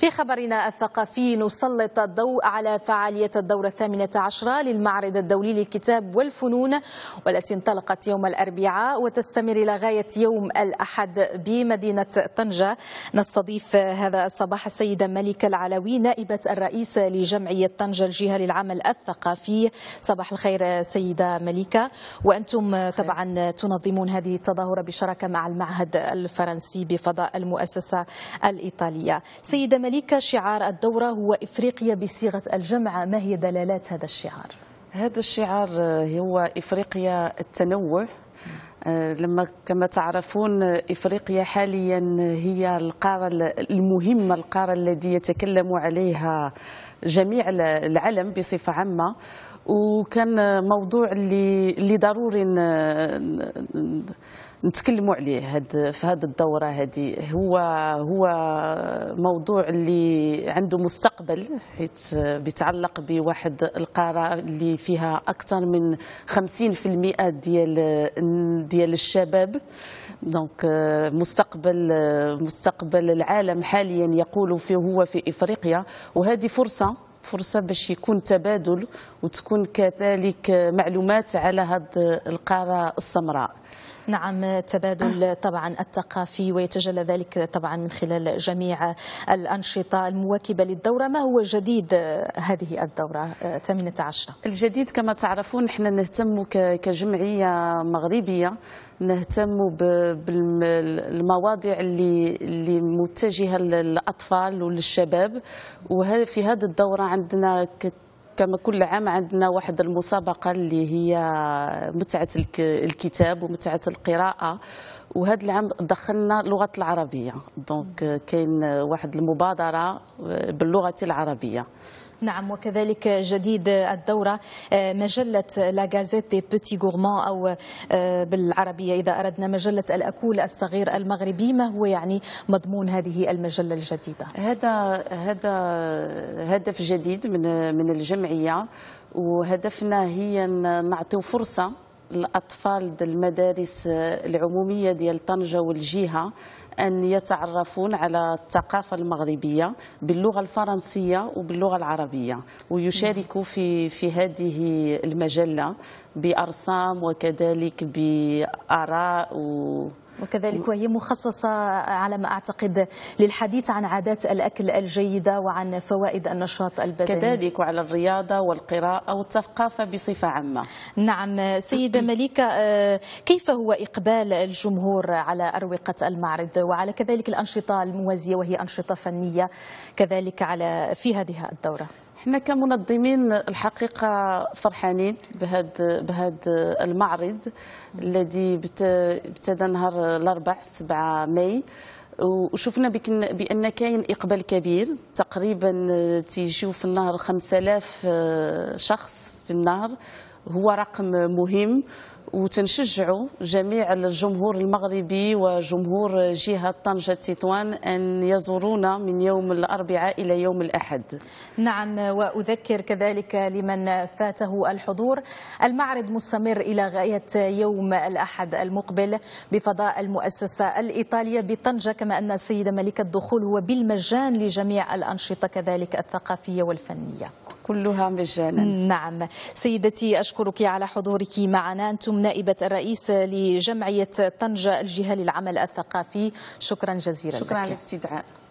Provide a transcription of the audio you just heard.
في خبرنا الثقافي نسلط الضوء على فعالية الدورة الثامنة عشرة للمعرض الدولي للكتاب والفنون والتي انطلقت يوم الأربعاء وتستمر إلى غاية يوم الأحد بمدينة طنجة نستضيف هذا الصباح السيدة ملكة العلوي نائبة الرئيس لجمعية طنجة الجهة للعمل الثقافي صباح الخير سيدة ملكة وأنتم طبعا تنظمون هذه التظاهرة بشراكة مع المعهد الفرنسي بفضاء المؤسسة الإيطالية سيدة ملكة مليكة شعار الدورة هو إفريقيا بصيغة الجمعة ما هي دلالات هذا الشعار؟ هذا الشعار هو إفريقيا التنوع آه، لما كما تعرفون افريقيا حاليا هي القاره المهمه القاره التي يتكلم عليها جميع العلم بصفه عامه وكان موضوع اللي اللي ضروري نتكلموا عليه هاد في هذه الدوره هذه هو هو موضوع اللي عنده مستقبل حيت بيتعلق بواحد القاره اللي فيها اكثر من 50% ديال ديال الشباب دونك مستقبل مستقبل العالم حاليا يقول فيه هو في افريقيا وهذه فرصه فرصه باش يكون تبادل وتكون كذلك معلومات على هذه القاره السمراء نعم تبادل أه. طبعا الثقافي ويتجلى ذلك طبعا من خلال جميع الأنشطة المواكبة للدورة ما هو جديد هذه الدورة 18 الجديد كما تعرفون احنا نهتم كجمعية مغربية نهتم بالمواضيع اللي اللي متجهه للاطفال وللشباب وفي هذه الدوره عندنا كما كل عام عندنا واحد المسابقة اللي هي متعة الكتاب ومتعة القراءة وهذا العام دخلنا اللغة العربية دونك كاين واحد المبادرة باللغة العربية نعم وكذلك جديد الدورة آه، مجلة لا غازيت دي بوتي غورمون أو آه، بالعربية إذا أردنا مجلة الأكول الصغير المغربي ما هو يعني مضمون هذه المجلة الجديدة هذا هذا هدف جديد من من الجمعية وهدفنا هي نعطيو فرصة الأطفال المدارس العمومية ديال طنجة والجهة أن يتعرفون على الثقافة المغربية باللغة الفرنسية وباللغة العربية ويشاركوا في في هذه المجلة بأرسام وكذلك بآراء و وكذلك وهي مخصصة على ما أعتقد للحديث عن عادات الأكل الجيدة وعن فوائد النشاط البدني كذلك وعلى الرياضة والقراءة والثقافة بصفة عامة نعم سيدة مليكة آه، كيف هو إقبال الجمهور على أروقة المعرض وعلى كذلك الأنشطة الموازية وهي أنشطة فنية كذلك على في هذه الدورة احنا كمنظمين الحقيقه فرحانين بهذا بهذا المعرض الذي ابتدى نهار الاربعاء 7 ماي وشفنا بان كاين اقبال كبير تقريبا تيجيو في النهر 5000 شخص في النهر هو رقم مهم وتنشجعوا جميع الجمهور المغربي وجمهور جهة طنجة تطوان أن يزورونا من يوم الأربعاء إلى يوم الأحد نعم وأذكر كذلك لمن فاته الحضور المعرض مستمر إلى غاية يوم الأحد المقبل بفضاء المؤسسة الإيطالية بطنجة كما أن السيدة ملكة الدخول هو بالمجان لجميع الأنشطة كذلك الثقافية والفنية كلها مجانا نعم سيدتي أشكرك على حضورك معنا أنتم نائبة الرئيس لجمعية طنجة الجهة للعمل الثقافي شكرا جزيلا شكرا على الاستدعاء